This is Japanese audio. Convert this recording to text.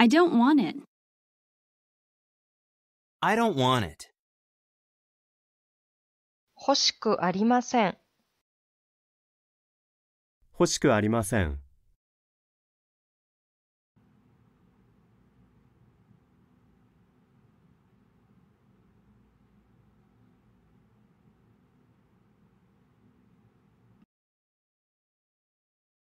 I don't want it. I don't want it. 欲しくありません。欲しくありません。